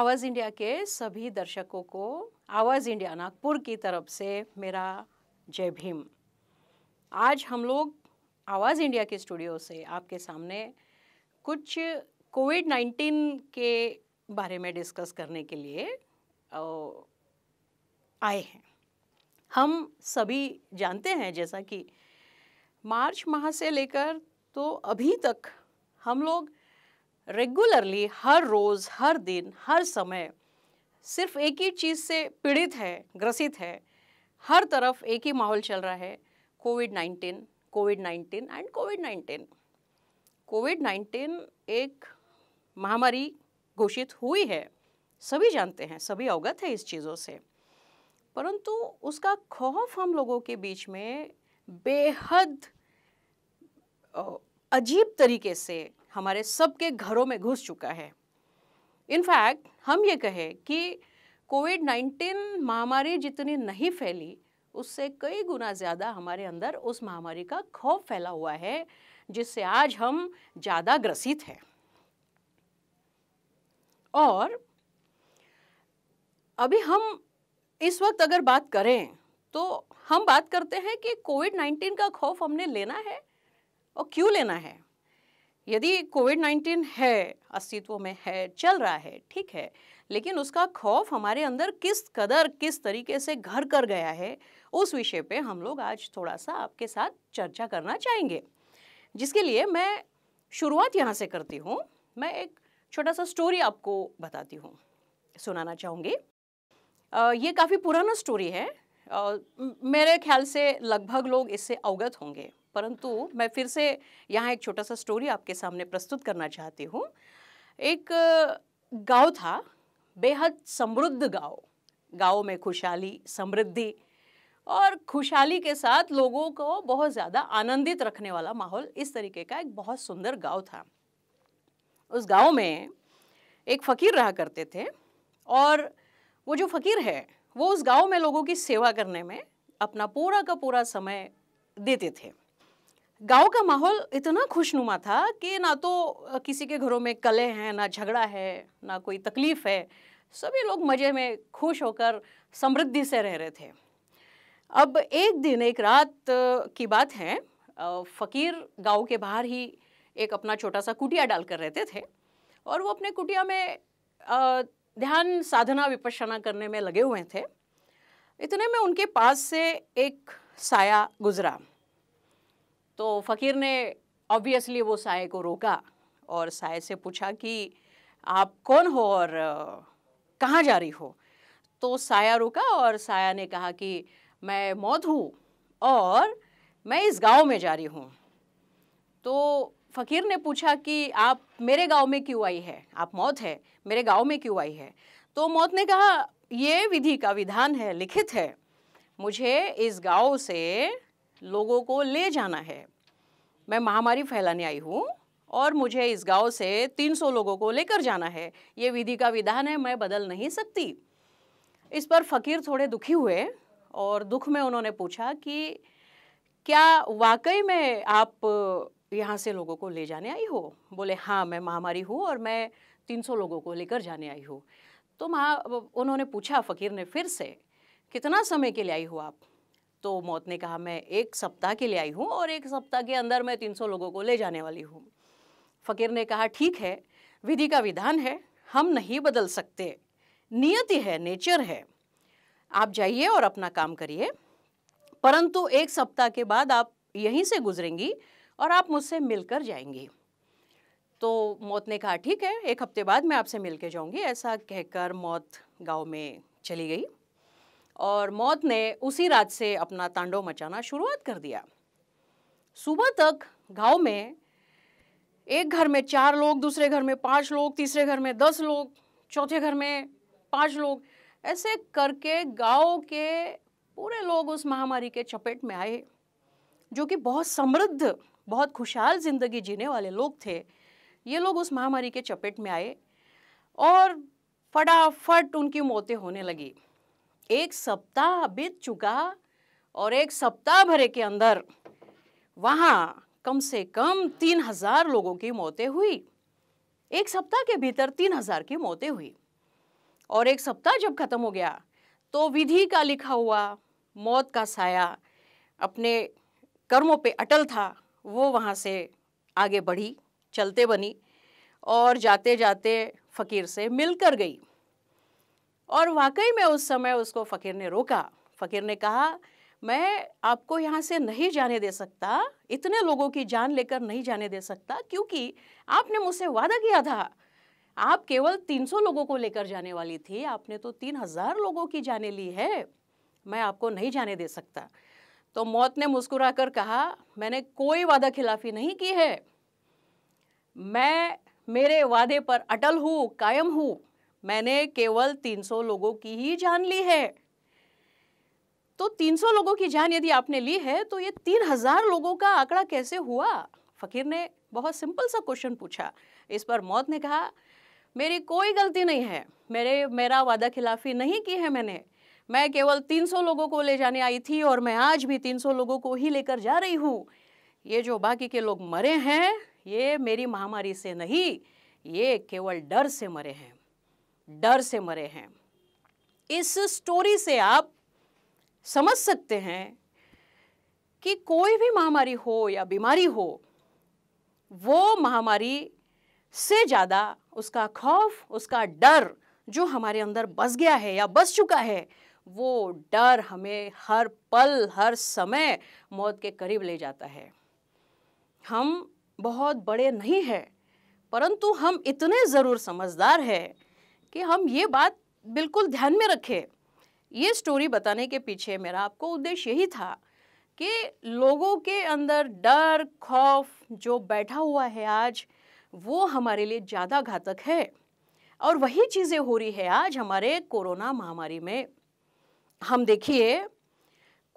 आवाज़ इंडिया के सभी दर्शकों को आवाज़ इंडिया नागपुर की तरफ से मेरा जय भीम आज हम लोग आवाज़ इंडिया के स्टूडियो से आपके सामने कुछ कोविड नाइन्टीन के बारे में डिस्कस करने के लिए आए हैं हम सभी जानते हैं जैसा कि मार्च माह से लेकर तो अभी तक हम लोग रेगुलरली हर रोज़ हर दिन हर समय सिर्फ एक ही चीज़ से पीड़ित है ग्रसित है हर तरफ एक ही माहौल चल रहा है COVID nineteen COVID nineteen and COVID nineteen COVID nineteen एक महामारी घोषित हुई है सभी जानते हैं सभी अवगत है इस चीज़ों से परंतु उसका खौफ हम लोगों के बीच में बेहद अजीब तरीके से हमारे सबके घरों में घुस चुका है इनफैक्ट हम ये कहें कि कोविड 19 महामारी जितनी नहीं फैली उससे कई गुना ज़्यादा हमारे अंदर उस महामारी का खौफ फैला हुआ है जिससे आज हम ज़्यादा ग्रसित हैं और अभी हम इस वक्त अगर बात करें तो हम बात करते हैं कि कोविड 19 का खौफ हमने लेना है और क्यों लेना है यदि कोविड 19 है अस्तित्व में है चल रहा है ठीक है लेकिन उसका खौफ हमारे अंदर किस कदर किस तरीके से घर कर गया है उस विषय पे हम लोग आज थोड़ा सा आपके साथ चर्चा करना चाहेंगे जिसके लिए मैं शुरुआत यहाँ से करती हूँ मैं एक छोटा सा स्टोरी आपको बताती हूँ सुनाना चाहूँगी ये काफ़ी पुराना स्टोरी है आ, मेरे ख्याल से लगभग लोग इससे अवगत होंगे परंतु मैं फिर से यहाँ एक छोटा सा स्टोरी आपके सामने प्रस्तुत करना चाहती हूँ एक गांव था बेहद समृद्ध गांव गांव में खुशहाली समृद्धि और खुशहाली के साथ लोगों को बहुत ज़्यादा आनंदित रखने वाला माहौल इस तरीके का एक बहुत सुंदर गांव था उस गांव में एक फ़कीर रहा करते थे और वो जो फ़कीर है वो उस गांव में लोगों की सेवा करने में अपना पूरा का पूरा समय देते थे गांव का माहौल इतना खुशनुमा था कि ना तो किसी के घरों में कले हैं ना झगड़ा है ना कोई तकलीफ़ है सभी लोग मज़े में खुश होकर समृद्धि से रह रहे थे अब एक दिन एक रात की बात है फ़कीर गांव के बाहर ही एक अपना छोटा सा कुटिया डाल कर रहते थे और वो अपने कुटिया में ध्यान साधना विपसना करने में लगे हुए थे इतने में उनके पास से एक साया गुजरा तो फ़कीर ने ऑब्वियसली वो साय को रोका और साय से पूछा कि आप कौन हो और कहाँ जा रही हो तो साया रुका और साया ने कहा कि मैं मौत हूँ और मैं इस गांव में जा रही हूँ तो फ़कीर ने पूछा कि आप मेरे गांव में क्यों आई है आप मौत है मेरे गांव में क्यों आई है तो मौत ने कहा ये विधि का विधान है लिखित है मुझे इस गांव से लोगों को ले जाना है मैं महामारी फैलाने आई हूँ और मुझे इस गांव से 300 लोगों को लेकर जाना है ये विधि का विधान है मैं बदल नहीं सकती इस पर फ़कीर थोड़े दुखी हुए और दुख में उन्होंने पूछा कि क्या वाकई में आप यहाँ से लोगों को ले जाने आई हो बोले हाँ मैं महामारी हूँ और मैं 300 लोगों को लेकर जाने आई हूँ तो महा उन्होंने पूछा फ़कीर ने फिर से कितना समय के लिए आई हो आप तो मौत ने कहा मैं एक सप्ताह के लिए आई हूँ और एक सप्ताह के अंदर मैं तीन लोगों को ले जाने वाली हूँ फ़कीर ने कहा ठीक है विधि का विधान है हम नहीं बदल सकते नियति है नेचर है आप जाइए और अपना काम करिए परंतु एक सप्ताह के बाद आप यहीं से गुजरेंगी और आप मुझसे मिलकर जाएंगी तो मौत ने कहा ठीक है एक हफ्ते बाद मैं आपसे मिल के जाऊँगी ऐसा कहकर मौत गांव में चली गई और मौत ने उसी रात से अपना तांडव मचाना शुरुआत कर दिया सुबह तक गांव में एक घर में चार लोग दूसरे घर में पांच लोग तीसरे घर में दस लोग चौथे घर में पांच लोग ऐसे करके गांव के पूरे लोग उस महामारी के चपेट में आए जो कि बहुत समृद्ध बहुत खुशहाल ज़िंदगी जीने वाले लोग थे ये लोग उस महामारी के चपेट में आए और फटाफट उनकी मौतें होने लगी एक सप्ताह बीत चुका और एक सप्ताह भरे के अंदर वहाँ कम से कम तीन हजार लोगों की मौतें हुई एक सप्ताह के भीतर तीन हजार की मौतें हुई और एक सप्ताह जब खत्म हो गया तो विधि का लिखा हुआ मौत का साया अपने कर्मों पे अटल था वो वहाँ से आगे बढ़ी चलते बनी और जाते जाते फ़कीर से मिल कर गई और वाकई में उस समय उसको फ़कीर ने रोका फ़कीर ने कहा मैं आपको यहाँ से नहीं जाने दे सकता इतने लोगों की जान लेकर नहीं जाने दे सकता क्योंकि आपने मुझसे वादा किया था आप केवल 300 लोगों को लेकर जाने वाली थी आपने तो 3000 लोगों की जाने ली है मैं आपको नहीं जाने दे सकता तो मौत ने मुस्कुरा कर कहा मैंने कोई वादा खिलाफी नहीं की है मैं मेरे वादे पर अटल हूँ कायम हूँ मैंने केवल 300 लोगों की ही जान ली है तो 300 लोगों की जान यदि आपने ली है तो ये 3000 लोगों का आंकड़ा कैसे हुआ फकीर ने बहुत सिंपल सा क्वेश्चन पूछा इस पर मौत ने कहा मेरी कोई गलती नहीं है मेरे मेरा वादा खिलाफी नहीं की है मैंने मैं केवल 300 लोगों को ले जाने आई थी और मैं आज भी 300 लोगों को ही लेकर जा रही हूँ ये जो बाकी के लोग मरे हैं ये मेरी महामारी से नहीं ये केवल डर से मरे हैं डर से मरे हैं इस स्टोरी से आप समझ सकते हैं कि कोई भी महामारी हो या बीमारी हो वो महामारी से ज़्यादा उसका खौफ उसका डर जो हमारे अंदर बस गया है या बस चुका है वो डर हमें हर पल हर समय मौत के करीब ले जाता है हम बहुत बड़े नहीं हैं परंतु हम इतने ज़रूर समझदार हैं कि हम ये बात बिल्कुल ध्यान में रखें ये स्टोरी बताने के पीछे मेरा आपको उद्देश्य यही था कि लोगों के अंदर डर खौफ जो बैठा हुआ है आज वो हमारे लिए ज़्यादा घातक है और वही चीज़ें हो रही है आज हमारे कोरोना महामारी में हम देखिए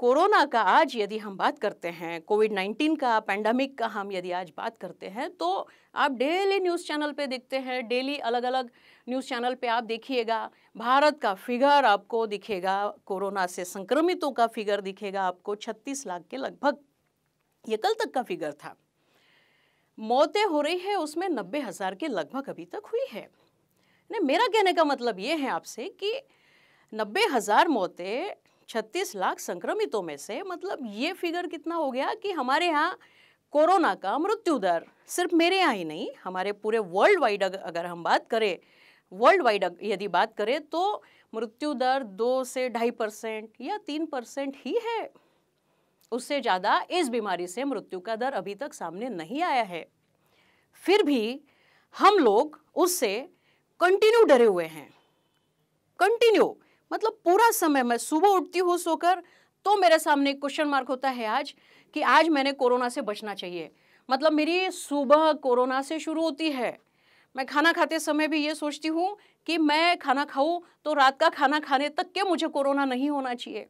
कोरोना का आज यदि हम बात करते हैं कोविड 19 का पैंडमिक का हम यदि आज बात करते हैं तो आप डेली न्यूज़ चैनल पे देखते हैं डेली अलग अलग न्यूज़ चैनल पे आप देखिएगा भारत का फिगर आपको दिखेगा कोरोना से संक्रमितों का फिगर दिखेगा आपको 36 लाख के लगभग ये कल तक का फिगर था मौतें हो रही है उसमें नब्बे हज़ार के लगभग अभी तक हुई है नहीं मेरा कहने का मतलब ये है आपसे कि नब्बे हज़ार मौतें छत्तीस लाख संक्रमितों में से मतलब ये फिगर कितना हो गया कि हमारे यहाँ कोरोना का मृत्यु दर सिर्फ मेरे यहाँ ही नहीं हमारे पूरे वर्ल्ड वाइड अगर हम बात करें वर्ल्ड वाइड यदि बात करें तो मृत्यु दर दो से ढाई परसेंट या तीन परसेंट ही है उससे ज़्यादा इस बीमारी से मृत्यु का दर अभी तक सामने नहीं आया है फिर भी हम लोग उससे कंटिन्यू डरे हुए हैं कंटिन्यू मतलब पूरा समय मैं सुबह उठती हूँ सोकर तो मेरे सामने एक क्वेश्चन मार्क होता है आज कि आज मैंने कोरोना से बचना चाहिए मतलब मेरी सुबह कोरोना से शुरू होती है मैं खाना खाते समय भी ये सोचती हूँ कि मैं खाना खाऊँ तो रात का खाना खाने तक के मुझे कोरोना नहीं होना चाहिए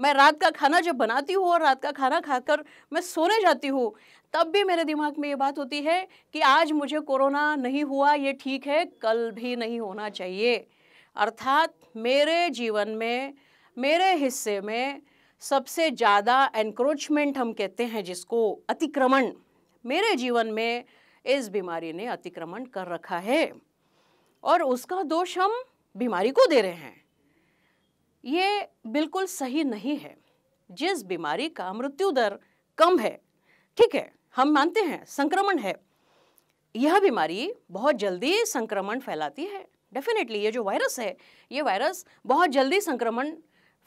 मैं रात का खाना जब बनाती हूँ और रात का खाना खाकर मैं सोने जाती हूँ तब भी मेरे दिमाग में ये बात होती है कि आज मुझे कोरोना नहीं हुआ ये ठीक है कल भी नहीं होना चाहिए अर्थात मेरे जीवन में मेरे हिस्से में सबसे ज़्यादा एनक्रोचमेंट हम कहते हैं जिसको अतिक्रमण मेरे जीवन में इस बीमारी ने अतिक्रमण कर रखा है और उसका दोष हम बीमारी को दे रहे हैं ये बिल्कुल सही नहीं है जिस बीमारी का मृत्यु दर कम है ठीक है हम मानते हैं संक्रमण है यह बीमारी बहुत जल्दी संक्रमण फैलाती है डेफिनेटली ये जो वायरस है ये वायरस बहुत जल्दी संक्रमण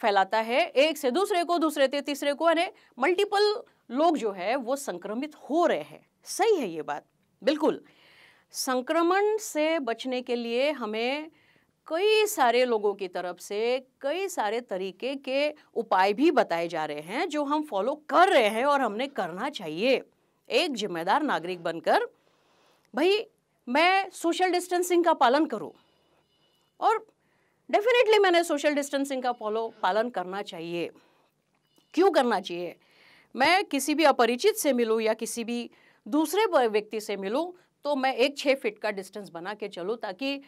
फैलाता है एक से दूसरे को दूसरे से तीसरे को यानी मल्टीपल लोग जो है वो संक्रमित हो रहे हैं सही है ये बात बिल्कुल संक्रमण से बचने के लिए हमें कई सारे लोगों की तरफ से कई सारे तरीके के उपाय भी बताए जा रहे हैं जो हम फॉलो कर रहे हैं और हमने करना चाहिए एक जिम्मेदार नागरिक बनकर भाई मैं सोशल डिस्टेंसिंग का पालन करूँ और डेफिनेटली मैंने सोशल डिस्टेंसिंग का फॉलो पालन करना चाहिए क्यों करना चाहिए मैं किसी भी अपरिचित से मिलूँ या किसी भी दूसरे व्यक्ति से मिलूँ तो मैं एक छः फिट का डिस्टेंस बना के चलूँ ताकि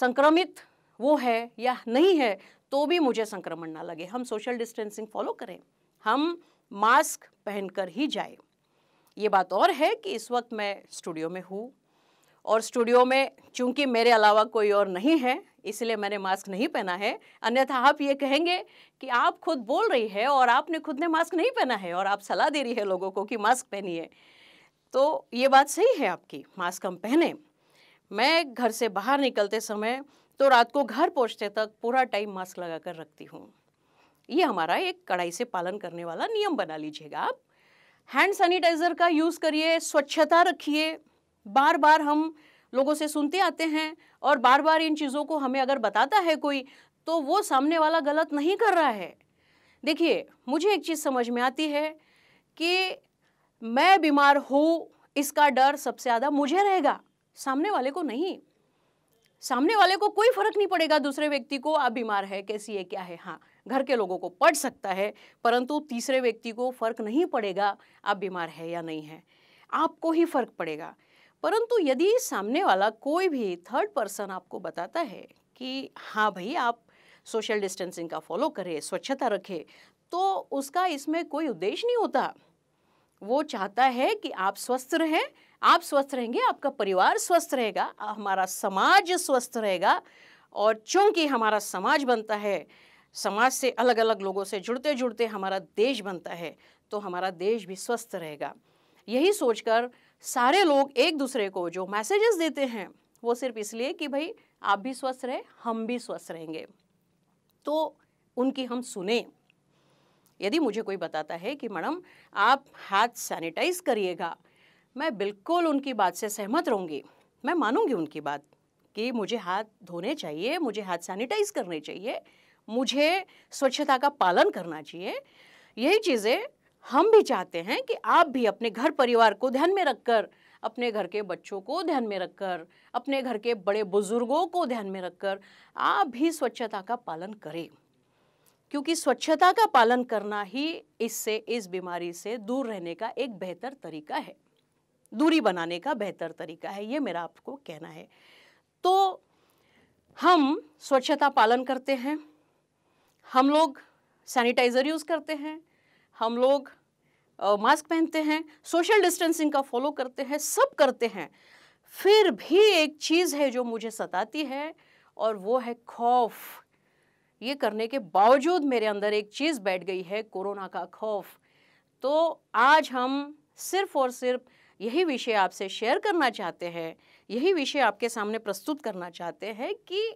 संक्रमित वो है या नहीं है तो भी मुझे संक्रमण ना लगे हम सोशल डिस्टेंसिंग फॉलो करें हम मास्क पहनकर ही जाए ये बात और है कि इस वक्त मैं स्टूडियो में हूँ और स्टूडियो में चूंकि मेरे अलावा कोई और नहीं है इसलिए मैंने मास्क नहीं पहना है अन्यथा आप ये कहेंगे कि आप खुद बोल रही है और आपने खुद ने मास्क नहीं पहना है और आप सलाह दे रही है लोगों को कि मास्क पहनिए तो ये बात सही है आपकी मास्क हम पहने मैं घर से बाहर निकलते समय तो रात को घर पहुँचते तक पूरा टाइम मास्क लगा कर रखती हूँ ये हमारा एक कड़ाई से पालन करने वाला नियम बना लीजिएगा आप हैंड सैनिटाइज़र का यूज़ करिए स्वच्छता रखिए बार बार हम लोगों से सुनते आते हैं और बार बार इन चीज़ों को हमें अगर बताता है कोई तो वो सामने वाला गलत नहीं कर रहा है देखिए मुझे एक चीज़ समझ में आती है कि मैं बीमार हूँ इसका डर सबसे ज़्यादा मुझे रहेगा सामने वाले को नहीं सामने वाले को कोई फर्क नहीं पड़ेगा दूसरे व्यक्ति को आप बीमार है कैसी है क्या है हाँ घर के लोगों को पड़ सकता है परंतु तीसरे व्यक्ति को फर्क नहीं पड़ेगा आप बीमार है या नहीं है आपको ही फर्क पड़ेगा परंतु यदि सामने वाला कोई भी थर्ड पर्सन आपको बताता है कि हाँ भाई आप सोशल डिस्टेंसिंग का फॉलो करें स्वच्छता रखें तो उसका इसमें कोई उद्देश्य नहीं होता वो चाहता है कि आप स्वस्थ रहें आप स्वस्थ रहेंगे आपका परिवार स्वस्थ रहेगा हमारा समाज स्वस्थ रहेगा और चूँकि हमारा समाज बनता है समाज से अलग अलग लोगों से जुड़ते जुड़ते हमारा देश बनता है तो हमारा देश भी स्वस्थ रहेगा यही सोचकर सारे लोग एक दूसरे को जो मैसेजेस देते हैं वो सिर्फ इसलिए कि भाई आप भी स्वस्थ रहे हम भी स्वस्थ रहेंगे तो उनकी हम सुने यदि मुझे कोई बताता है कि मैडम आप हाथ सैनिटाइज करिएगा मैं बिल्कुल उनकी बात से सहमत रहूँगी मैं मानूंगी उनकी बात कि मुझे हाथ धोने चाहिए मुझे हाथ सैनिटाइज करने चाहिए मुझे स्वच्छता का पालन करना चाहिए यही चीज़ें हम भी चाहते हैं कि आप भी अपने घर परिवार को ध्यान में रखकर अपने घर के बच्चों को ध्यान में रखकर अपने घर के बड़े बुजुर्गों को ध्यान में रखकर आप भी स्वच्छता का पालन करें क्योंकि स्वच्छता का पालन करना ही इससे इस बीमारी से दूर रहने का एक बेहतर तरीका है दूरी बनाने का बेहतर तरीका है ये मेरा आपको कहना है तो हम स्वच्छता पालन करते हैं हम लोग सैनिटाइज़र यूज़ करते हैं हम लोग मास्क पहनते हैं सोशल डिस्टेंसिंग का फॉलो करते हैं सब करते हैं फिर भी एक चीज़ है जो मुझे सताती है और वो है खौफ ये करने के बावजूद मेरे अंदर एक चीज़ बैठ गई है कोरोना का खौफ तो आज हम सिर्फ और सिर्फ यही विषय आपसे शेयर करना चाहते हैं यही विषय आपके सामने प्रस्तुत करना चाहते हैं कि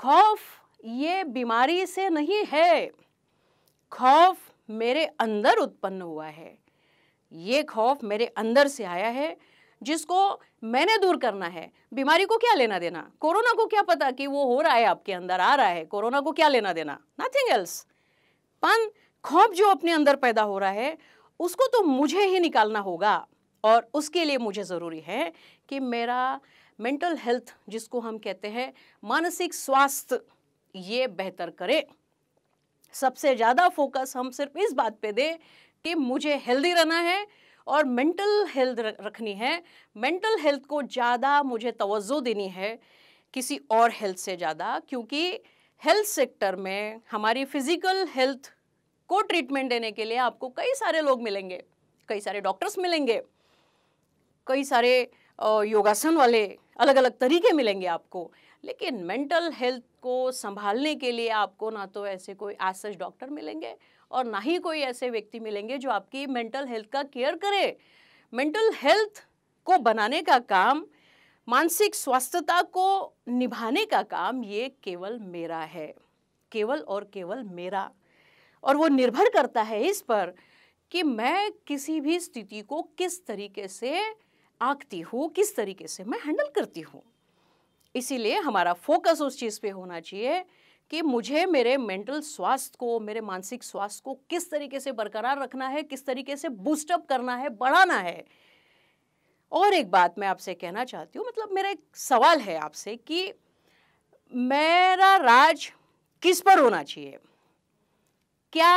खौफ ये बीमारी से नहीं है खौफ मेरे अंदर उत्पन्न हुआ है ये खौफ मेरे अंदर से आया है जिसको मैंने दूर करना है बीमारी को क्या लेना देना कोरोना को क्या पता कि वो हो रहा है आपके अंदर आ रहा है कोरोना को क्या लेना देना नथिंग एल्स पन खौफ जो अपने अंदर पैदा हो रहा है उसको तो मुझे ही निकालना होगा और उसके लिए मुझे ज़रूरी है कि मेरा मेंटल हेल्थ जिसको हम कहते हैं मानसिक स्वास्थ्य ये बेहतर करें सबसे ज़्यादा फोकस हम सिर्फ इस बात पे दें कि मुझे हेल्दी रहना है और मेंटल हेल्थ रखनी है मेंटल हेल्थ को ज़्यादा मुझे तवज्जो देनी है किसी और हेल्थ से ज़्यादा क्योंकि हेल्थ सेक्टर में हमारी फ़िज़िकल हेल्थ को ट्रीटमेंट देने के लिए आपको कई सारे लोग मिलेंगे कई सारे डॉक्टर्स मिलेंगे कई सारे योगासन वाले अलग अलग तरीके मिलेंगे आपको लेकिन मेंटल हेल्थ को संभालने के लिए आपको ना तो ऐसे कोई आज सच डॉक्टर मिलेंगे और ना ही कोई ऐसे व्यक्ति मिलेंगे जो आपकी मेंटल हेल्थ का केयर करे मेंटल हेल्थ को बनाने का काम मानसिक स्वास्थ्यता को निभाने का काम ये केवल मेरा है केवल और केवल मेरा और वो निर्भर करता है इस पर कि मैं किसी भी स्थिति को किस तरीके से आंकती हूँ किस तरीके से मैं हैंडल करती हूँ इसीलिए हमारा फोकस उस चीज़ पे होना चाहिए कि मुझे मेरे मेंटल स्वास्थ्य को मेरे मानसिक स्वास्थ्य को किस तरीके से बरकरार रखना है किस तरीके से बूस्टअप करना है बढ़ाना है और एक बात मैं आपसे कहना चाहती हूँ मतलब मेरा एक सवाल है आपसे कि मेरा राज किस पर होना चाहिए क्या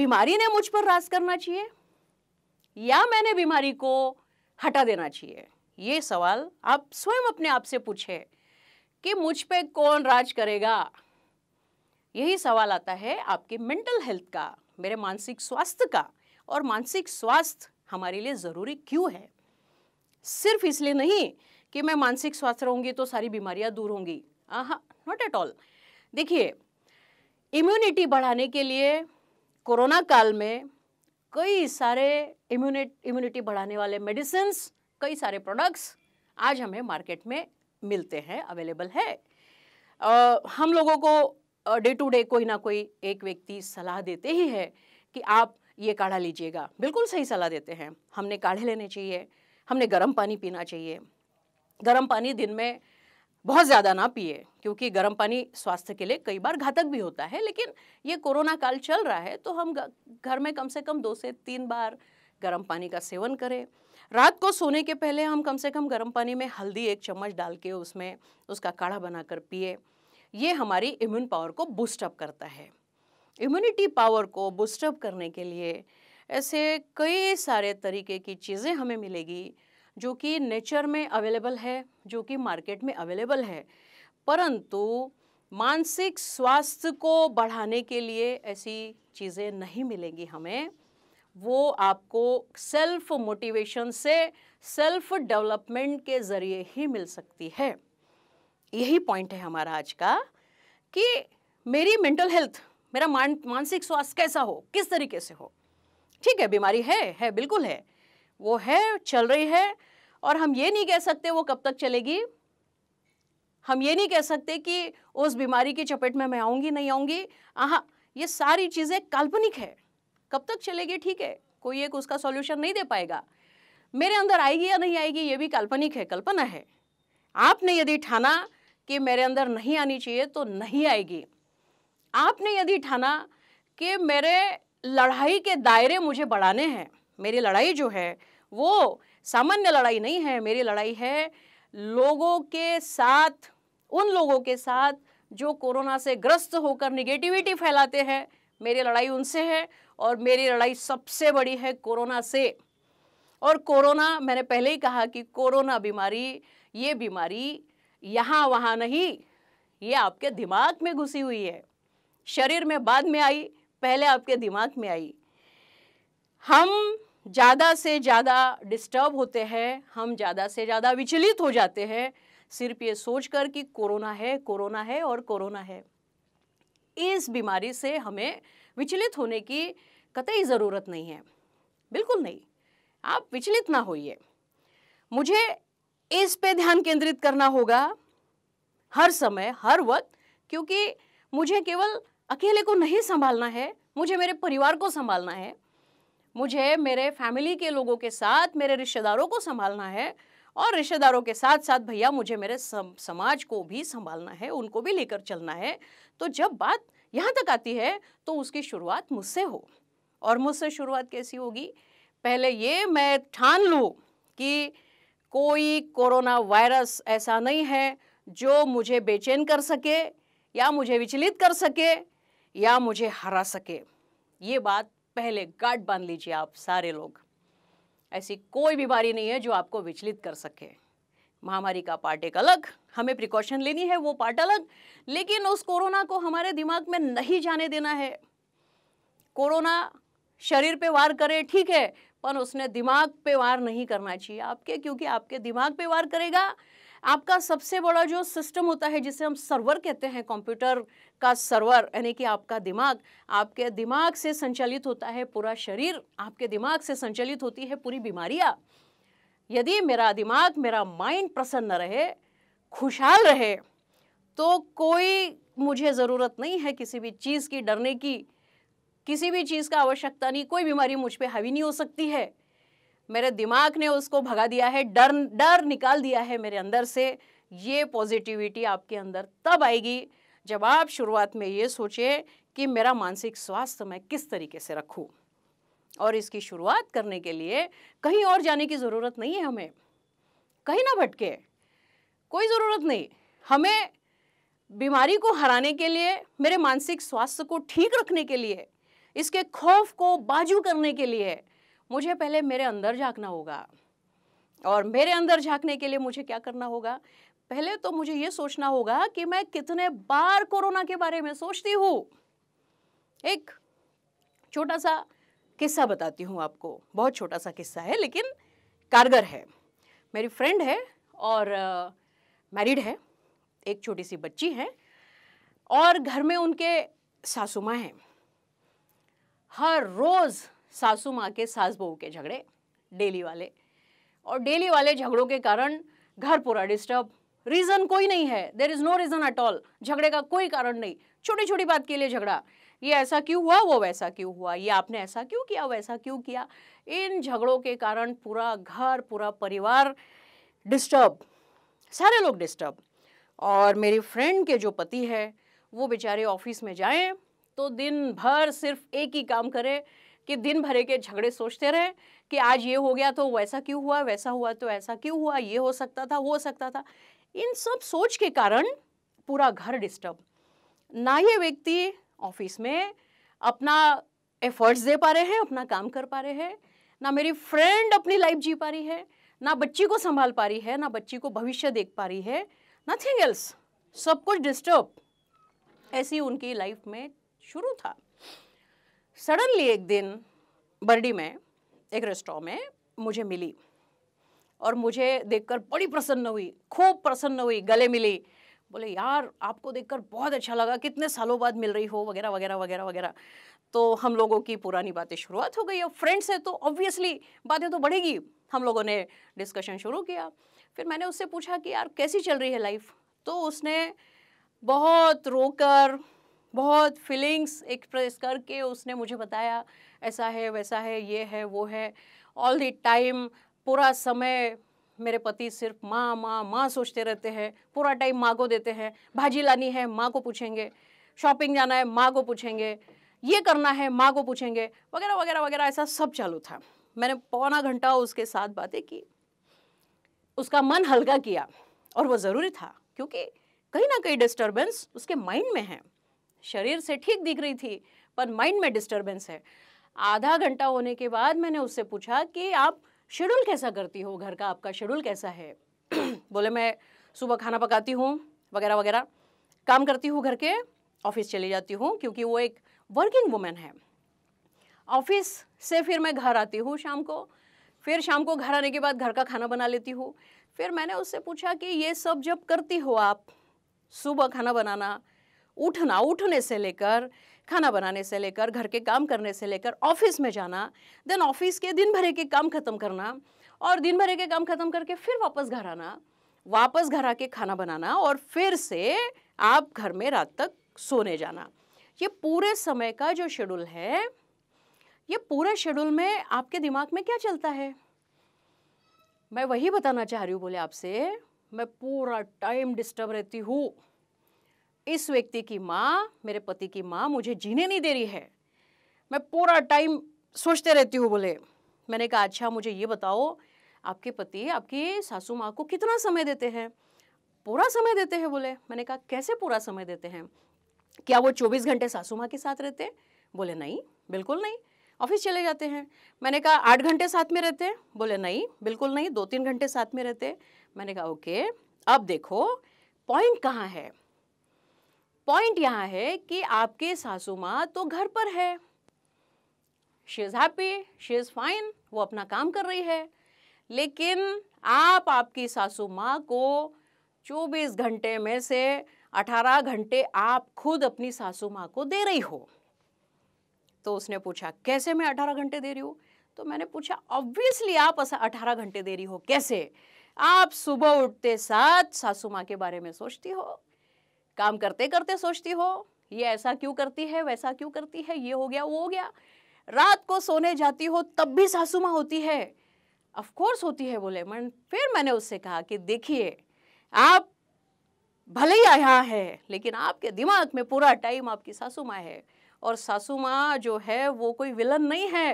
बीमारी ने मुझ पर राज करना चाहिए या मैंने बीमारी को हटा देना चाहिए ये सवाल आप स्वयं अपने आप से पूछे कि मुझ पे कौन राज करेगा यही सवाल आता है आपके मेंटल हेल्थ का मेरे मानसिक स्वास्थ्य का और मानसिक स्वास्थ्य हमारे लिए ज़रूरी क्यों है सिर्फ इसलिए नहीं कि मैं मानसिक स्वास्थ्य रहूंगी तो सारी बीमारियां दूर होंगी हाँ नॉट एट ऑल देखिए इम्यूनिटी बढ़ाने के लिए कोरोना काल में कई सारे इम्यूनिट इम्यूनिटी बढ़ाने वाले मेडिसिन कई सारे प्रोडक्ट्स आज हमें मार्केट में मिलते हैं अवेलेबल है आ, हम लोगों को डे टू डे कोई ना कोई एक व्यक्ति सलाह देते ही है कि आप ये काढ़ा लीजिएगा बिल्कुल सही सलाह देते हैं हमने काढ़े लेने चाहिए हमने गर्म पानी पीना चाहिए गर्म पानी दिन में बहुत ज़्यादा ना पिए क्योंकि गर्म पानी स्वास्थ्य के लिए कई बार घातक भी होता है लेकिन ये कोरोना काल चल रहा है तो हम घर में कम से कम दो से तीन बार गर्म पानी का सेवन करें रात को सोने के पहले हम कम से कम गर्म पानी में हल्दी एक चम्मच डाल के उसमें उसका काढ़ा बनाकर पिए ये हमारी इम्यून पावर को बूस्टअप करता है इम्यूनिटी पावर को बूस्टअप करने के लिए ऐसे कई सारे तरीके की चीज़ें हमें मिलेगी जो कि नेचर में अवेलेबल है जो कि मार्केट में अवेलेबल है परंतु मानसिक स्वास्थ्य को बढ़ाने के लिए ऐसी चीज़ें नहीं मिलेंगी हमें वो आपको सेल्फ मोटिवेशन से सेल्फ डेवलपमेंट के ज़रिए ही मिल सकती है यही पॉइंट है हमारा आज का कि मेरी मेंटल हेल्थ मेरा मान मानसिक स्वास्थ्य कैसा हो किस तरीके से हो ठीक है बीमारी है है बिल्कुल है वो है चल रही है और हम ये नहीं कह सकते वो कब तक चलेगी हम ये नहीं कह सकते कि उस बीमारी की चपेट में मैं आऊँगी नहीं आऊँगी हाँ ये सारी चीज़ें काल्पनिक है कब तक चलेगी ठीक है कोई एक उसका सॉल्यूशन नहीं दे पाएगा मेरे अंदर आएगी या नहीं आएगी ये भी काल्पनिक है कल्पना है आपने यदि ठाना कि मेरे अंदर नहीं आनी चाहिए तो नहीं आएगी आपने यदि ठाना कि मेरे लड़ाई के दायरे मुझे बढ़ाने हैं मेरी लड़ाई जो है वो सामान्य लड़ाई नहीं है मेरी लड़ाई है लोगों के साथ उन लोगों के साथ जो कोरोना से ग्रस्त होकर निगेटिविटी फैलाते हैं मेरी लड़ाई उनसे है और मेरी लड़ाई सबसे बड़ी है कोरोना से और कोरोना मैंने पहले ही कहा कि कोरोना बीमारी ये बीमारी यहाँ वहाँ नहीं ये आपके दिमाग में घुसी हुई है शरीर में बाद में आई पहले आपके दिमाग में आई हम ज़्यादा से ज़्यादा डिस्टर्ब होते हैं हम ज़्यादा से ज़्यादा विचलित हो जाते हैं सिर्फ ये सोच कर कि कोरोना है कोरोना है और कोरोना है इस बीमारी से हमें विचलित होने की कतई ज़रूरत नहीं है बिल्कुल नहीं आप विचलित ना होइए मुझे इस पे ध्यान केंद्रित करना होगा हर समय हर वक्त क्योंकि मुझे केवल अकेले को नहीं संभालना है मुझे मेरे परिवार को संभालना है मुझे मेरे फैमिली के लोगों के साथ मेरे रिश्तेदारों को संभालना है और रिश्तेदारों के साथ साथ भैया मुझे मेरे सम, समाज को भी संभालना है उनको भी लेकर चलना है तो जब बात यहाँ तक आती है तो उसकी शुरुआत मुझसे हो और मुझसे शुरुआत कैसी होगी पहले ये मैं ठान लूँ कि कोई कोरोना वायरस ऐसा नहीं है जो मुझे बेचैन कर सके या मुझे विचलित कर सके या मुझे हरा सके ये बात पहले गार्ड बांध लीजिए आप सारे लोग ऐसी कोई बीमारी नहीं है जो आपको विचलित कर सके महामारी का पार्ट एक अलग हमें प्रिकॉशन लेनी है वो पार्ट अलग लेकिन उस कोरोना को हमारे दिमाग में नहीं जाने देना है कोरोना शरीर पे वार करे ठीक है पर उसने दिमाग पे वार नहीं करना चाहिए आपके क्योंकि आपके दिमाग पे वार करेगा आपका सबसे बड़ा जो सिस्टम होता है जिसे हम सर्वर कहते हैं कंप्यूटर का सर्वर यानी कि आपका दिमाग आपके दिमाग से संचालित होता है पूरा शरीर आपके दिमाग से संचालित होती है पूरी बीमारियाँ यदि मेरा दिमाग मेरा माइंड प्रसन्न रहे खुशहाल रहे तो कोई मुझे ज़रूरत नहीं है किसी भी चीज़ की डरने की किसी भी चीज़ का आवश्यकता नहीं कोई बीमारी मुझ पर हावी नहीं हो सकती है मेरे दिमाग ने उसको भगा दिया है डर डर निकाल दिया है मेरे अंदर से ये पॉजिटिविटी आपके अंदर तब आएगी जब आप शुरुआत में ये सोचें कि मेरा मानसिक स्वास्थ्य मैं किस तरीके से रखूं और इसकी शुरुआत करने के लिए कहीं और जाने की ज़रूरत नहीं है हमें कहीं ना भटके कोई ज़रूरत नहीं हमें बीमारी को हराने के लिए मेरे मानसिक स्वास्थ्य को ठीक रखने के लिए इसके खौफ को बाजू करने के लिए मुझे पहले मेरे अंदर झांकना होगा और मेरे अंदर झांकने के लिए मुझे क्या करना होगा पहले तो मुझे ये सोचना होगा कि मैं कितने बार कोरोना के बारे में सोचती हूँ एक छोटा सा किस्सा बताती हूँ आपको बहुत छोटा सा किस्सा है लेकिन कारगर है मेरी फ्रेंड है और मैरिड uh, है एक छोटी सी बच्ची है और घर में उनके सासू माँ हैं हर रोज़ सासू माँ के सास बहू के झगड़े डेली वाले और डेली वाले झगड़ों के कारण घर पूरा डिस्टर्ब रीज़न कोई नहीं है there is no reason at all झगड़े का कोई कारण नहीं छोटी छोटी बात के लिए झगड़ा ये ऐसा क्यों हुआ वो वैसा क्यों हुआ ये आपने ऐसा क्यों किया वैसा क्यों किया इन झगड़ों के कारण पूरा घर पूरा परिवार डिस्टर्ब सारे लोग डिस्टर्ब और मेरी फ्रेंड के जो पति है वो बेचारे ऑफिस में जाएं तो दिन भर सिर्फ एक ही काम करें कि दिन भरे के झगड़े सोचते रहे कि आज ये हो गया तो वैसा क्यों हुआ वैसा हुआ तो ऐसा क्यों हुआ ये हो सकता था वो हो सकता था इन सब सोच के कारण पूरा घर डिस्टर्ब ना ये व्यक्ति ऑफिस में अपना एफर्ट्स दे पा रहे हैं अपना काम कर पा रहे हैं ना मेरी फ्रेंड अपनी लाइफ जी पा रही है ना बच्ची को संभाल पा रही है ना बच्ची को भविष्य देख पा रही है नथिंग एल्स सब कुछ डिस्टर्ब ऐसी उनकी लाइफ में शुरू था सडनली एक दिन बर्डी में एक रेस्टो में मुझे मिली और मुझे देखकर बड़ी प्रसन्न हुई खूब प्रसन्न हुई गले मिली बोले यार आपको देखकर बहुत अच्छा लगा कितने सालों बाद मिल रही हो वगैरह वगैरह वगैरह वगैरह तो हम लोगों की पुरानी बातें शुरुआत हो गई और फ्रेंड्स है तो ऑब्वियसली बातें तो बढ़ेगी हम लोगों ने डिस्कशन शुरू किया फिर मैंने उससे पूछा कि यार कैसी चल रही है लाइफ तो उसने बहुत रोकर बहुत फीलिंग्स एक्सप्रेस करके उसने मुझे बताया ऐसा है वैसा है ये है वो है ऑल द टाइम पूरा समय मेरे पति सिर्फ माँ माँ माँ सोचते रहते हैं पूरा टाइम माँ को देते हैं भाजी लानी है माँ को पूछेंगे शॉपिंग जाना है माँ को पूछेंगे ये करना है माँ को पूछेंगे वगैरह वगैरह वगैरह ऐसा सब चालू था मैंने पौना घंटा उसके साथ बातें की उसका मन हल्का किया और वो ज़रूरी था क्योंकि कहीं ना कहीं डिस्टर्बेंस उसके माइंड में है शरीर से ठीक दिख रही थी पर माइंड में डिस्टर्बेंस है आधा घंटा होने के बाद मैंने उससे पूछा कि आप शेड्यूल कैसा करती हो घर का आपका शेड्यूल कैसा है बोले मैं सुबह खाना पकाती हूँ वगैरह वगैरह काम करती हूँ घर के ऑफिस चली जाती हूँ क्योंकि वो एक वर्किंग वुमेन है ऑफिस से फिर मैं घर आती हूँ शाम को फिर शाम को घर आने के बाद घर का खाना बना लेती हूँ फिर मैंने उससे पूछा कि ये सब जब करती हो आप सुबह खाना बनाना उठना उठने से लेकर खाना बनाने से लेकर घर के काम करने से लेकर ऑफिस में जाना देन ऑफिस के दिन भरे के काम ख़त्म करना और दिन भरे के काम ख़त्म करके फिर वापस घर आना वापस घर आके खाना बनाना और फिर से आप घर में रात तक सोने जाना ये पूरे समय का जो शेड्यूल है ये पूरे शेड्यूल में आपके दिमाग में क्या चलता है मैं वही बताना चाह रही हूँ बोले आपसे मैं पूरा टाइम डिस्टर्ब रहती हूँ इस व्यक्ति की माँ मेरे पति की माँ मुझे जीने नहीं दे रही है मैं पूरा टाइम सोचते रहती हूँ बोले मैंने कहा अच्छा मुझे ये बताओ आपके पति आपकी सासू माँ को कितना समय देते हैं पूरा समय देते हैं बोले मैंने कहा कैसे पूरा समय देते हैं क्या वो 24 घंटे सासू माँ के साथ रहते हैं बोले नहीं बिल्कुल नहीं ऑफिस चले जाते हैं मैंने कहा आठ घंटे साथ में रहते हैं बोले नहीं बिल्कुल नहीं दो तीन घंटे साथ में रहते मैंने कहा ओके अब देखो पॉइंट कहाँ है पॉइंट यहाँ है कि आपके सासू माँ तो घर पर है she is happy she is fine वो अपना काम कर रही है लेकिन आप आपकी सासू माँ को 24 घंटे में से 18 घंटे आप खुद अपनी सासू माँ को दे रही हो तो उसने पूछा कैसे मैं 18 घंटे दे रही हूँ तो मैंने पूछा ऑब्वियसली आप अठारह घंटे दे रही हो कैसे आप सुबह उठते साथ सासू माँ के बारे में सोचती हो काम करते करते सोचती हो ये ऐसा क्यों करती है वैसा क्यों करती है ये हो गया वो हो गया रात को सोने जाती हो तब भी सासू माँ होती है अफकोर्स होती है बोले मन फिर मैंने उससे कहा कि देखिए आप भले ही यहाँ है लेकिन आपके दिमाग में पूरा टाइम आपकी सासू माँ है और सासू माँ जो है वो कोई विलन नहीं है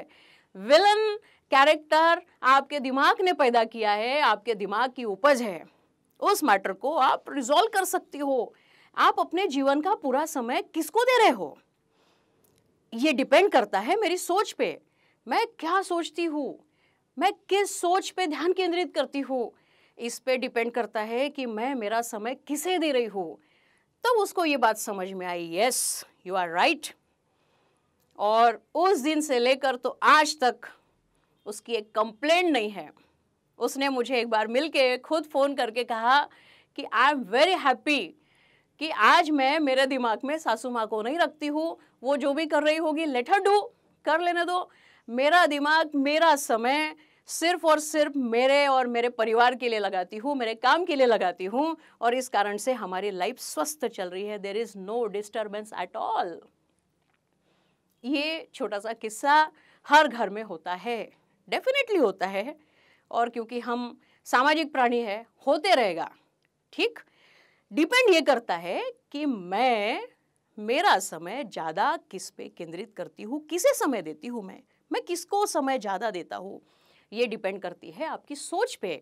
विलन कैरेक्टर आपके दिमाग ने पैदा किया है आपके दिमाग की उपज है उस मैटर को आप रिजोल्व कर सकती हो आप अपने जीवन का पूरा समय किसको दे रहे हो ये डिपेंड करता है मेरी सोच पे मैं क्या सोचती हूँ मैं किस सोच पे ध्यान केंद्रित करती हूँ इस पे डिपेंड करता है कि मैं मेरा समय किसे दे रही हूँ तब तो उसको ये बात समझ में आई यस यू आर राइट और उस दिन से लेकर तो आज तक उसकी एक कंप्लेंट नहीं है उसने मुझे एक बार मिलके खुद फ़ोन करके कहा कि आई एम वेरी हैप्पी कि आज मैं मेरे दिमाग में सासू माँ को नहीं रखती हूँ वो जो भी कर रही होगी लेटर डू कर लेने दो मेरा दिमाग मेरा समय सिर्फ और सिर्फ मेरे और मेरे परिवार के लिए लगाती हूँ मेरे काम के लिए लगाती हूँ और इस कारण से हमारी लाइफ स्वस्थ चल रही है there is no disturbance at all ये छोटा सा किस्सा हर घर में होता है डेफिनेटली होता है और क्योंकि हम सामाजिक प्राणी है होते रहेगा ठीक डिपेंड ये करता है कि मैं मेरा समय ज़्यादा किस पे केंद्रित करती हूँ किसे समय देती हूँ मैं मैं किसको समय ज़्यादा देता हूँ ये डिपेंड करती है आपकी सोच पे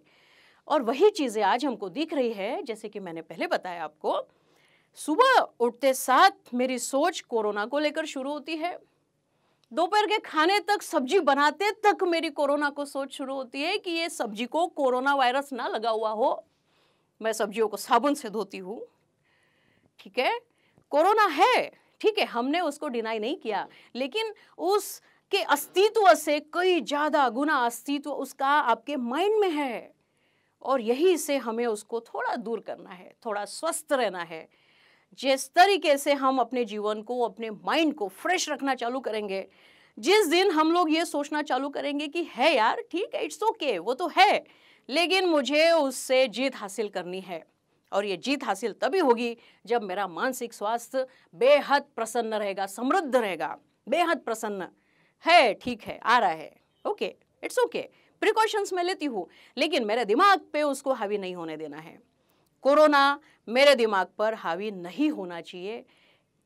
और वही चीज़ें आज हमको दिख रही है जैसे कि मैंने पहले बताया आपको सुबह उठते साथ मेरी सोच कोरोना को लेकर शुरू होती है दोपहर के खाने तक सब्जी बनाते तक मेरी कोरोना को सोच शुरू होती है कि ये सब्जी को कोरोना वायरस ना लगा हुआ हो मैं सब्जियों को साबुन से धोती हूँ ठीक है कोरोना है ठीक है हमने उसको डिनाई नहीं किया लेकिन उस के अस्तित्व से कई ज़्यादा गुना अस्तित्व उसका आपके माइंड में है और यही से हमें उसको थोड़ा दूर करना है थोड़ा स्वस्थ रहना है जिस तरीके से हम अपने जीवन को अपने माइंड को फ्रेश रखना चालू करेंगे जिस दिन हम लोग ये सोचना चालू करेंगे कि है यार ठीक है इट्स ओके okay, वो तो है लेकिन मुझे उससे जीत हासिल करनी है और ये जीत हासिल तभी होगी जब मेरा मानसिक स्वास्थ्य बेहद प्रसन्न रहेगा समृद्ध रहेगा बेहद प्रसन्न है ठीक है आ रहा है ओके इट्स ओके प्रिकॉशंस मैं लेती हूँ लेकिन मेरे दिमाग पे उसको हावी नहीं होने देना है कोरोना मेरे दिमाग पर हावी नहीं होना चाहिए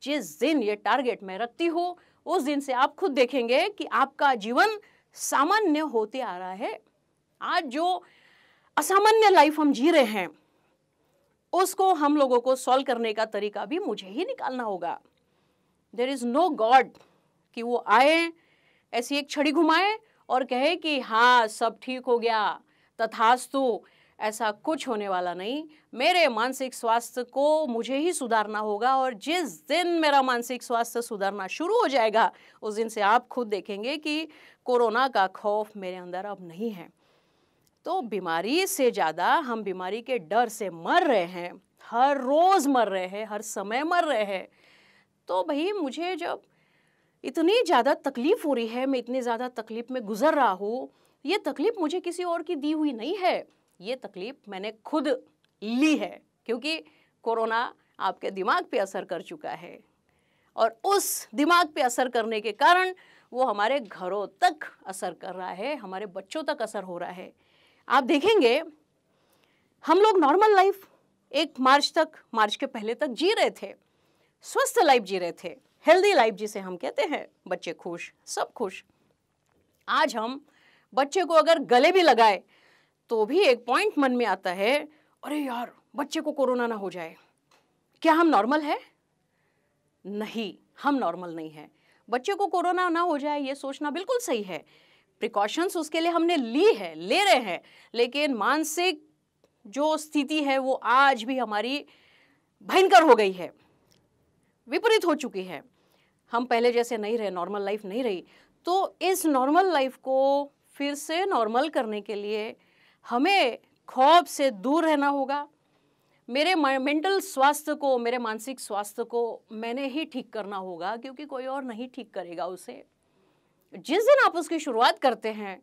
जिस दिन ये टारगेट मैं रखती हूँ उस दिन से आप खुद देखेंगे कि आपका जीवन सामान्य होते आ रहा है आज जो असामान्य लाइफ हम जी रहे हैं उसको हम लोगों को सॉल्व करने का तरीका भी मुझे ही निकालना होगा देर इज़ नो गॉड कि वो आए ऐसी एक छड़ी घुमाए और कहे कि हाँ सब ठीक हो गया तथास्तु ऐसा कुछ होने वाला नहीं मेरे मानसिक स्वास्थ्य को मुझे ही सुधारना होगा और जिस दिन मेरा मानसिक स्वास्थ्य सुधारना शुरू हो जाएगा उस दिन से आप खुद देखेंगे कि कोरोना का खौफ मेरे अंदर अब नहीं है तो बीमारी से ज़्यादा हम बीमारी के डर से मर रहे हैं हर रोज़ मर रहे हैं हर समय मर रहे हैं तो भाई मुझे जब इतनी ज़्यादा तकलीफ़ हो रही है मैं इतनी ज़्यादा तकलीफ़ में गुज़र रहा हूँ ये तकलीफ़ मुझे किसी और की दी हुई नहीं है ये तकलीफ़ मैंने खुद ली है क्योंकि कोरोना आपके दिमाग पे असर कर चुका है और उस दिमाग पे असर करने के कारण वो हमारे घरों तक असर कर रहा है हमारे बच्चों तक असर हो रहा है आप देखेंगे हम लोग नॉर्मल लाइफ एक मार्च तक मार्च के पहले तक जी रहे थे स्वस्थ लाइफ जी रहे थे हेल्दी लाइफ जिसे हम कहते हैं बच्चे खुश सब खुश आज हम बच्चे को अगर गले भी लगाए तो भी एक पॉइंट मन में आता है अरे यार बच्चे को कोरोना ना हो जाए क्या हम नॉर्मल है नहीं हम नॉर्मल नहीं है बच्चे को कोरोना ना हो जाए ये सोचना बिल्कुल सही है प्रिकॉशंस उसके लिए हमने ली है ले रहे हैं लेकिन मानसिक जो स्थिति है वो आज भी हमारी भयंकर हो गई है विपरीत हो चुकी है हम पहले जैसे नहीं रहे नॉर्मल लाइफ नहीं रही तो इस नॉर्मल लाइफ को फिर से नॉर्मल करने के लिए हमें खौफ से दूर रहना होगा मेरे मेंटल स्वास्थ्य को मेरे मानसिक स्वास्थ्य को मैंने ही ठीक करना होगा क्योंकि कोई और नहीं ठीक करेगा उसे जिस दिन आप उसकी शुरुआत करते हैं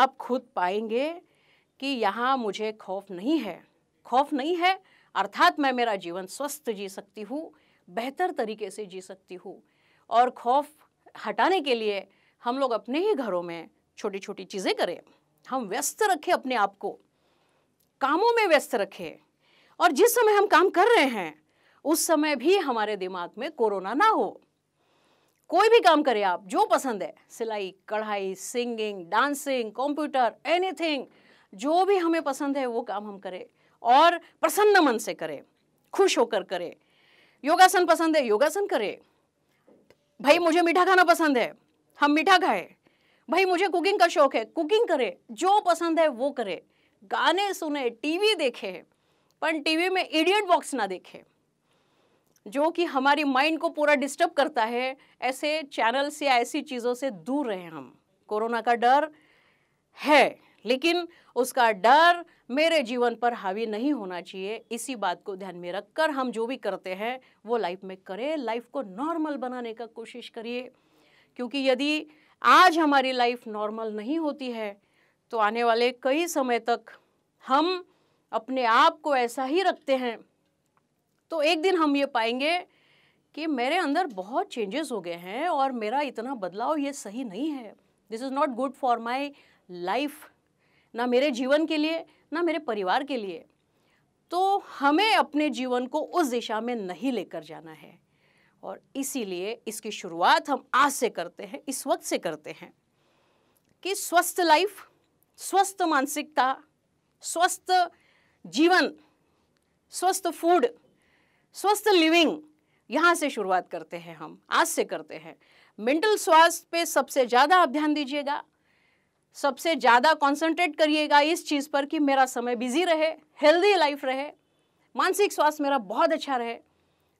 आप खुद पाएंगे कि यहाँ मुझे खौफ नहीं है खौफ नहीं है अर्थात मैं मेरा जीवन स्वस्थ जी सकती हूँ बेहतर तरीके से जी सकती हूँ और खौफ हटाने के लिए हम लोग अपने ही घरों में छोटी छोटी चीज़ें करें हम व्यस्त रखें अपने आप को कामों में व्यस्त रखें और जिस समय हम काम कर रहे हैं उस समय भी हमारे दिमाग में कोरोना ना हो कोई भी काम करें आप जो पसंद है सिलाई कढ़ाई सिंगिंग डांसिंग कंप्यूटर एनीथिंग जो भी हमें पसंद है वो काम हम करें और प्रसन्न मन से करें खुश होकर करें योगासन पसंद है योगासन करें भाई मुझे मीठा खाना पसंद है हम मीठा खाएं भाई मुझे कुकिंग का शौक है कुकिंग करें जो पसंद है वो करें गाने सुने टीवी देखें पर टीवी में इडियट बॉक्स ना देखें जो कि हमारी माइंड को पूरा डिस्टर्ब करता है ऐसे चैनल से या ऐसी चीज़ों से दूर रहें हम कोरोना का डर है लेकिन उसका डर मेरे जीवन पर हावी नहीं होना चाहिए इसी बात को ध्यान में रखकर हम जो भी करते हैं वो लाइफ में करें लाइफ को नॉर्मल बनाने का कोशिश करिए क्योंकि यदि आज हमारी लाइफ नॉर्मल नहीं होती है तो आने वाले कई समय तक हम अपने आप को ऐसा ही रखते हैं तो एक दिन हम ये पाएंगे कि मेरे अंदर बहुत चेंजेस हो गए हैं और मेरा इतना बदलाव ये सही नहीं है this is not good for my life ना मेरे जीवन के लिए ना मेरे परिवार के लिए तो हमें अपने जीवन को उस दिशा में नहीं लेकर जाना है और इसीलिए इसकी शुरुआत हम आज से करते हैं इस वक्त से करते हैं कि स्वस्थ लाइफ स्वस्थ मानसिकता स्वस्थ जीवन स्वस्थ फूड स्वस्थ लिविंग यहाँ से शुरुआत करते हैं हम आज से करते हैं मेंटल स्वास्थ्य पे सबसे ज़्यादा आप ध्यान दीजिएगा सबसे ज़्यादा कॉन्सेंट्रेट करिएगा इस चीज़ पर कि मेरा समय बिजी रहे हेल्दी लाइफ रहे मानसिक स्वास्थ्य मेरा बहुत अच्छा रहे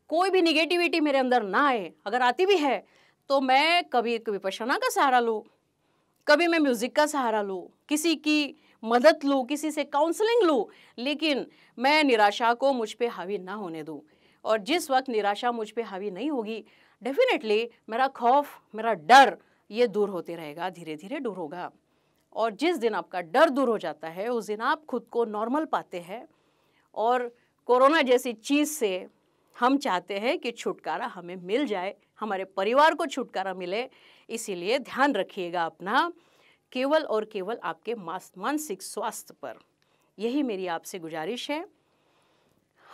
कोई भी निगेटिविटी मेरे अंदर ना आए अगर आती भी है तो मैं कभी कभी पशना का सहारा लूँ कभी मैं म्यूज़िक का सहारा लूँ किसी की मदद लूँ किसी से काउंसलिंग लूँ लेकिन मैं निराशा को मुझ पर हावी ना होने दूँ और जिस वक्त निराशा मुझ पर हावी नहीं होगी डेफिनेटली मेरा खौफ मेरा डर ये दूर होते रहेगा धीरे धीरे दूर होगा और जिस दिन आपका डर दूर हो जाता है उस दिन आप खुद को नॉर्मल पाते हैं और कोरोना जैसी चीज़ से हम चाहते हैं कि छुटकारा हमें मिल जाए हमारे परिवार को छुटकारा मिले इसीलिए ध्यान रखिएगा अपना केवल और केवल आपके मानसिक स्वास्थ्य पर यही मेरी आपसे गुजारिश है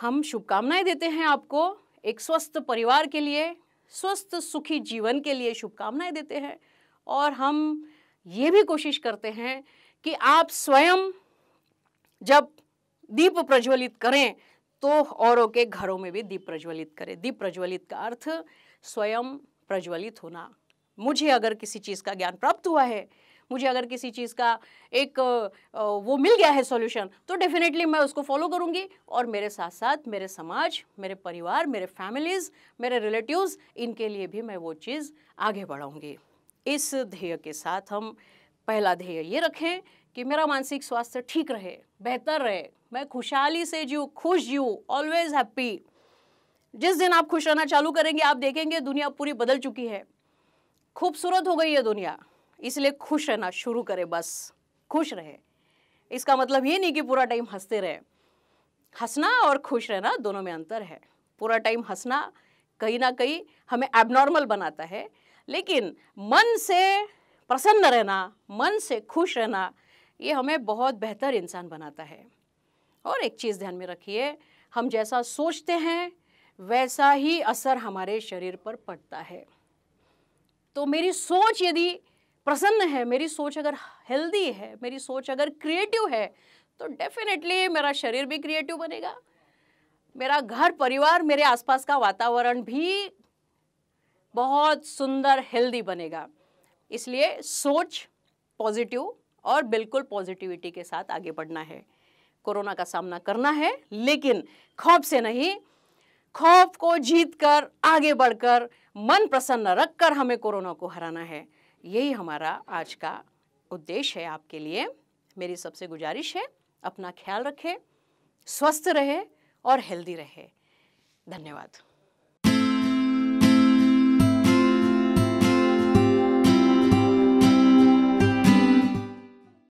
हम शुभकामनाएं देते हैं आपको एक स्वस्थ परिवार के लिए स्वस्थ सुखी जीवन के लिए शुभकामनाएं देते हैं और हम ये भी कोशिश करते हैं कि आप स्वयं जब दीप प्रज्वलित करें तो औरों के घरों में भी दीप प्रज्वलित करें दीप प्रज्वलित का अर्थ स्वयं प्रज्वलित होना मुझे अगर किसी चीज़ का ज्ञान प्राप्त हुआ है मुझे अगर किसी चीज़ का एक वो मिल गया है सॉल्यूशन तो डेफिनेटली मैं उसको फॉलो करूँगी और मेरे साथ साथ मेरे समाज मेरे परिवार मेरे फैमिलीज़ मेरे रिलेटिव्स इनके लिए भी मैं वो चीज़ आगे बढ़ाऊँगी इस ध्येय के साथ हम पहला ध्येय ये रखें कि मेरा मानसिक स्वास्थ्य ठीक रहे बेहतर रहे मैं खुशहाली से जीऊँ खुश जीऊँ ऑलवेज हैप्पी जिस दिन आप खुश रहना चालू करेंगे आप देखेंगे दुनिया पूरी बदल चुकी है खूबसूरत हो गई है दुनिया इसलिए खुश रहना शुरू करें बस खुश रहे इसका मतलब ये नहीं कि पूरा टाइम हंसते रहे हंसना और खुश रहना दोनों में अंतर है पूरा टाइम हंसना कहीं ना कहीं हमें एबनॉर्मल बनाता है लेकिन मन से प्रसन्न रहना मन से खुश रहना ये हमें बहुत बेहतर इंसान बनाता है और एक चीज़ ध्यान में रखिए हम जैसा सोचते हैं वैसा ही असर हमारे शरीर पर पड़ता है तो मेरी सोच यदि प्रसन्न है मेरी सोच अगर हेल्दी है मेरी सोच अगर क्रिएटिव है तो डेफिनेटली मेरा शरीर भी क्रिएटिव बनेगा मेरा घर परिवार मेरे आसपास का वातावरण भी बहुत सुंदर हेल्दी बनेगा इसलिए सोच पॉजिटिव और बिल्कुल पॉजिटिविटी के साथ आगे बढ़ना है कोरोना का सामना करना है लेकिन खौफ से नहीं खौफ को जीत कर आगे बढ़कर मन प्रसन्न रखकर हमें कोरोना को हराना है यही हमारा आज का उद्देश्य है आपके लिए मेरी सबसे गुजारिश है अपना ख्याल रखें स्वस्थ रहे और हेल्दी रहे धन्यवाद